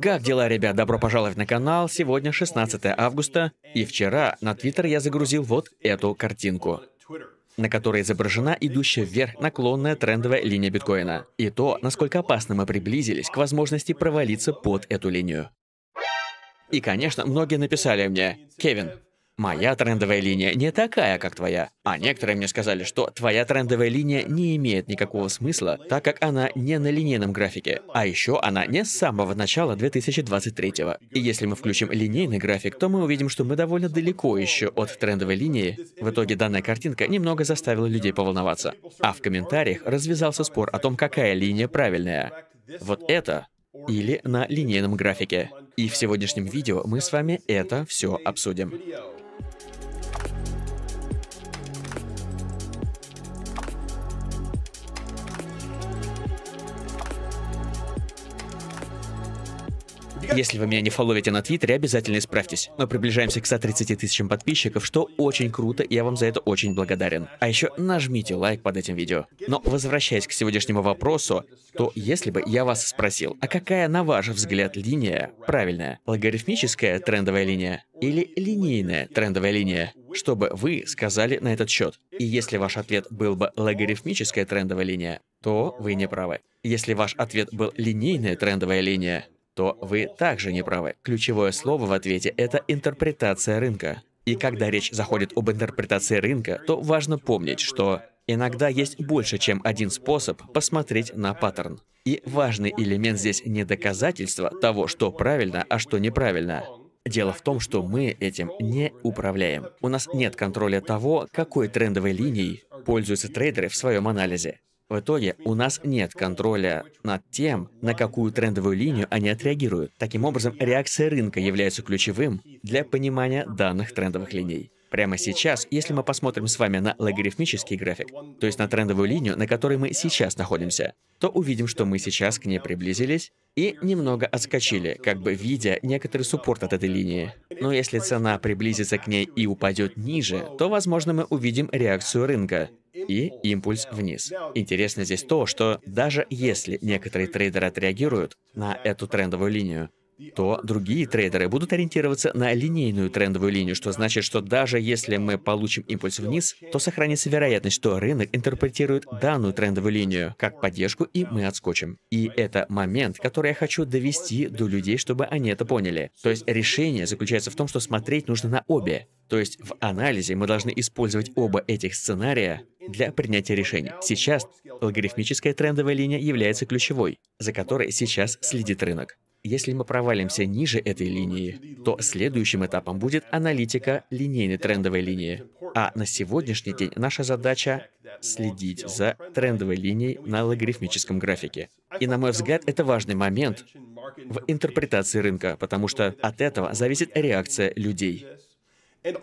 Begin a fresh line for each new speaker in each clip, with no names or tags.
Как дела, ребят? Добро пожаловать на канал. Сегодня 16 августа, и вчера на Твиттер я загрузил вот эту картинку на которой изображена идущая вверх наклонная трендовая линия биткоина, и то, насколько опасно мы приблизились к возможности провалиться под эту линию. И, конечно, многие написали мне, «Кевин, Моя трендовая линия не такая, как твоя. А некоторые мне сказали, что твоя трендовая линия не имеет никакого смысла, так как она не на линейном графике. А еще она не с самого начала 2023 -го. И если мы включим линейный график, то мы увидим, что мы довольно далеко еще от трендовой линии. В итоге данная картинка немного заставила людей поволноваться. А в комментариях развязался спор о том, какая линия правильная. Вот это или на линейном графике. И в сегодняшнем видео мы с вами это все обсудим. Если вы меня не фолловите на Твиттере, обязательно исправьтесь. Мы приближаемся к 130 тысячам подписчиков, что очень круто, и я вам за это очень благодарен. А еще нажмите лайк под этим видео. Но возвращаясь к сегодняшнему вопросу, то если бы я вас спросил, а какая на ваш взгляд линия правильная? Логарифмическая трендовая линия или линейная трендовая линия? Что бы вы сказали на этот счет? И если ваш ответ был бы логарифмическая трендовая линия, то вы не правы. Если ваш ответ был линейная трендовая линия, то вы также не правы. Ключевое слово в ответе – это интерпретация рынка. И когда речь заходит об интерпретации рынка, то важно помнить, что иногда есть больше, чем один способ посмотреть на паттерн. И важный элемент здесь не доказательство того, что правильно, а что неправильно. Дело в том, что мы этим не управляем. У нас нет контроля того, какой трендовой линией пользуются трейдеры в своем анализе. В итоге у нас нет контроля над тем, на какую трендовую линию они отреагируют. Таким образом, реакция рынка является ключевым для понимания данных трендовых линий. Прямо сейчас, если мы посмотрим с вами на логарифмический график, то есть на трендовую линию, на которой мы сейчас находимся, то увидим, что мы сейчас к ней приблизились и немного отскочили, как бы видя некоторый суппорт от этой линии. Но если цена приблизится к ней и упадет ниже, то, возможно, мы увидим реакцию рынка, и импульс вниз. Интересно здесь то, что даже если некоторые трейдеры отреагируют на эту трендовую линию, то другие трейдеры будут ориентироваться на линейную трендовую линию, что значит, что даже если мы получим импульс вниз, то сохранится вероятность, что рынок интерпретирует данную трендовую линию как поддержку, и мы отскочим. И это момент, который я хочу довести до людей, чтобы они это поняли. То есть решение заключается в том, что смотреть нужно на обе. То есть в анализе мы должны использовать оба этих сценария для принятия решений. Сейчас логарифмическая трендовая линия является ключевой, за которой сейчас следит рынок. Если мы провалимся ниже этой линии, то следующим этапом будет аналитика линейной трендовой линии. А на сегодняшний день наша задача — следить за трендовой линией на логарифмическом графике. И, на мой взгляд, это важный момент в интерпретации рынка, потому что от этого зависит реакция людей.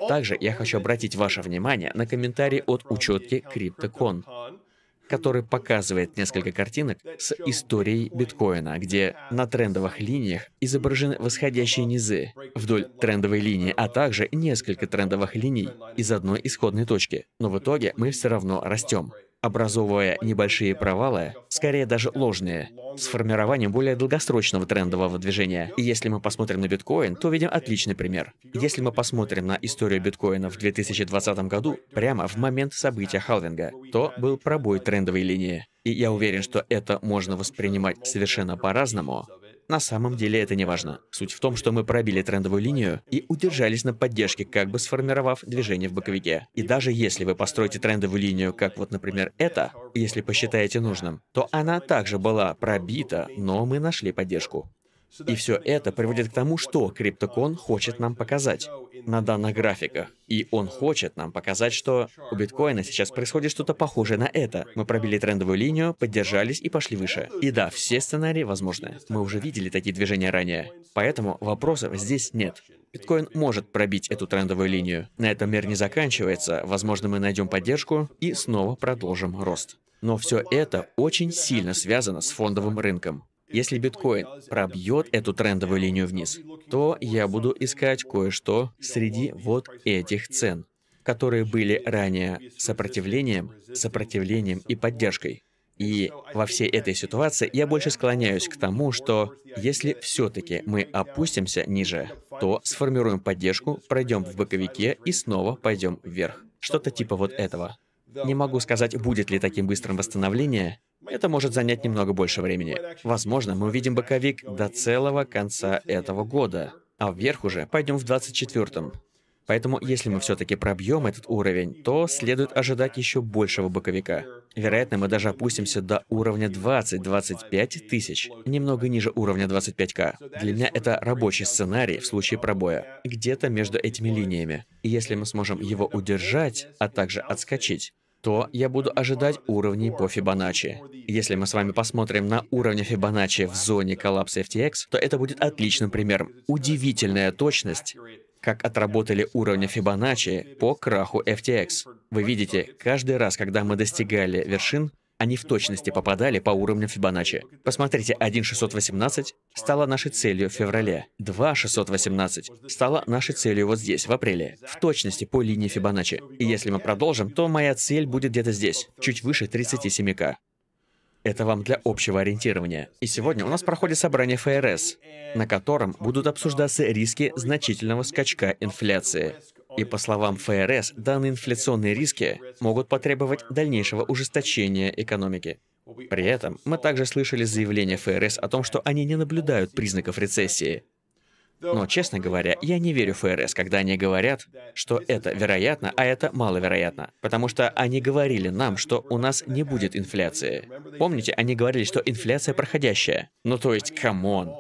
Также я хочу обратить ваше внимание на комментарий от учетки CryptoCon который показывает несколько картинок с историей биткоина, где на трендовых линиях изображены восходящие низы вдоль трендовой линии, а также несколько трендовых линий из одной исходной точки. Но в итоге мы все равно растем образовывая небольшие провалы, скорее даже ложные, с формированием более долгосрочного трендового движения. И если мы посмотрим на биткоин, то видим отличный пример. Если мы посмотрим на историю биткоина в 2020 году, прямо в момент события халвинга, то был пробой трендовой линии. И я уверен, что это можно воспринимать совершенно по-разному, на самом деле это не важно. Суть в том, что мы пробили трендовую линию и удержались на поддержке, как бы сформировав движение в боковике. И даже если вы построите трендовую линию, как вот, например, это, если посчитаете нужным, то она также была пробита, но мы нашли поддержку. И все это приводит к тому, что Криптокон хочет нам показать на данных графиках. И он хочет нам показать, что у биткоина сейчас происходит что-то похожее на это. Мы пробили трендовую линию, поддержались и пошли выше. И да, все сценарии возможны. Мы уже видели такие движения ранее. Поэтому вопросов здесь нет. Биткоин может пробить эту трендовую линию. На этом мир не заканчивается. Возможно, мы найдем поддержку и снова продолжим рост. Но все это очень сильно связано с фондовым рынком. Если биткоин пробьет эту трендовую линию вниз, то я буду искать кое-что среди вот этих цен, которые были ранее сопротивлением, сопротивлением и поддержкой. И во всей этой ситуации я больше склоняюсь к тому, что если все-таки мы опустимся ниже, то сформируем поддержку, пройдем в боковике и снова пойдем вверх. Что-то типа вот этого. Не могу сказать, будет ли таким быстрым восстановление, это может занять немного больше времени. Возможно, мы увидим боковик до целого конца этого года, а вверх уже пойдем в 24-м. Поэтому, если мы все-таки пробьем этот уровень, то следует ожидать еще большего боковика. Вероятно, мы даже опустимся до уровня 20-25 тысяч, немного ниже уровня 25к. Для меня это рабочий сценарий в случае пробоя, где-то между этими линиями. И если мы сможем его удержать, а также отскочить, то я буду ожидать уровней по Фибоначчи. Если мы с вами посмотрим на уровни Фибоначчи в зоне коллапса FTX, то это будет отличным примером. Удивительная точность, как отработали уровни Фибоначчи по краху FTX. Вы видите, каждый раз, когда мы достигали вершин, они в точности попадали по уровням Фибоначчи. Посмотрите, 1.618 стала нашей целью в феврале, 2.618 стала нашей целью вот здесь, в апреле, в точности по линии Фибоначчи. И если мы продолжим, то моя цель будет где-то здесь, чуть выше 37к. Это вам для общего ориентирования. И сегодня у нас проходит собрание ФРС, на котором будут обсуждаться риски значительного скачка инфляции. И по словам ФРС, данные инфляционные риски могут потребовать дальнейшего ужесточения экономики. При этом мы также слышали заявление ФРС о том, что они не наблюдают признаков рецессии. Но, честно говоря, я не верю ФРС, когда они говорят, что это вероятно, а это маловероятно. Потому что они говорили нам, что у нас не будет инфляции. Помните, они говорили, что инфляция проходящая. Ну то есть, камон.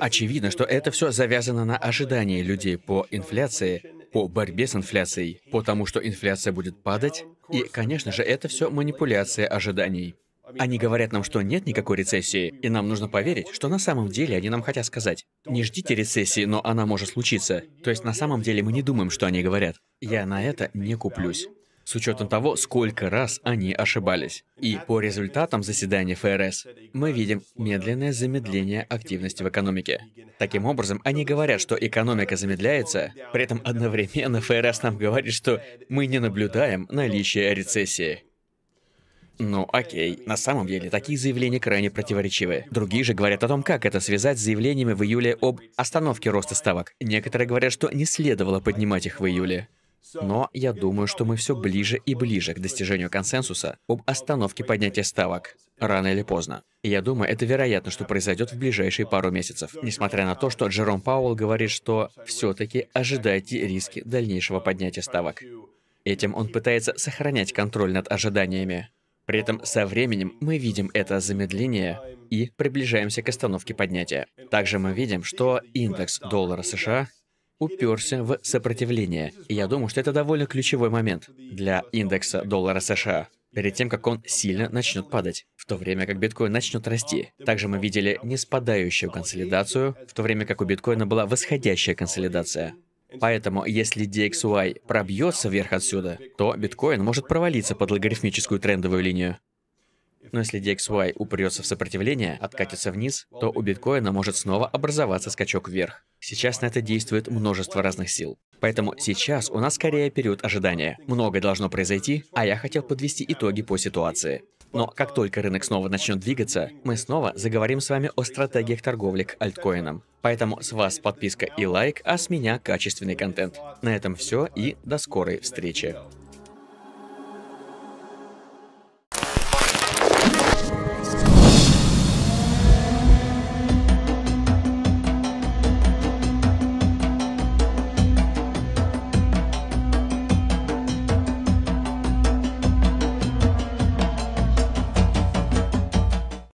Очевидно, что это все завязано на ожидании людей по инфляции, по борьбе с инфляцией, потому что инфляция будет падать, и, конечно же, это все манипуляция ожиданий. Они говорят нам, что нет никакой рецессии, и нам нужно поверить, что на самом деле они нам хотят сказать. Не ждите рецессии, но она может случиться. То есть на самом деле мы не думаем, что они говорят. Я на это не куплюсь с учетом того, сколько раз они ошибались. И по результатам заседания ФРС мы видим медленное замедление активности в экономике. Таким образом, они говорят, что экономика замедляется, при этом одновременно ФРС нам говорит, что мы не наблюдаем наличие рецессии. Ну окей, на самом деле такие заявления крайне противоречивы. Другие же говорят о том, как это связать с заявлениями в июле об остановке роста ставок. Некоторые говорят, что не следовало поднимать их в июле. Но я думаю, что мы все ближе и ближе к достижению консенсуса об остановке поднятия ставок, рано или поздно. И я думаю, это вероятно, что произойдет в ближайшие пару месяцев, несмотря на то, что Джером Пауэлл говорит, что все-таки ожидайте риски дальнейшего поднятия ставок. Этим он пытается сохранять контроль над ожиданиями. При этом со временем мы видим это замедление и приближаемся к остановке поднятия. Также мы видим, что индекс доллара США уперся в сопротивление. И я думаю, что это довольно ключевой момент для индекса доллара США перед тем, как он сильно начнет падать, в то время как биткоин начнет расти. Также мы видели не спадающую консолидацию, в то время как у биткоина была восходящая консолидация. Поэтому, если DXY пробьется вверх отсюда, то биткоин может провалиться под логарифмическую трендовую линию. Но если DXY упрется в сопротивление, откатится вниз, то у биткоина может снова образоваться скачок вверх. Сейчас на это действует множество разных сил. Поэтому сейчас у нас скорее период ожидания. Многое должно произойти, а я хотел подвести итоги по ситуации. Но как только рынок снова начнет двигаться, мы снова заговорим с вами о стратегиях торговли к альткоинам. Поэтому с вас подписка и лайк, а с меня качественный контент. На этом все и до скорой встречи.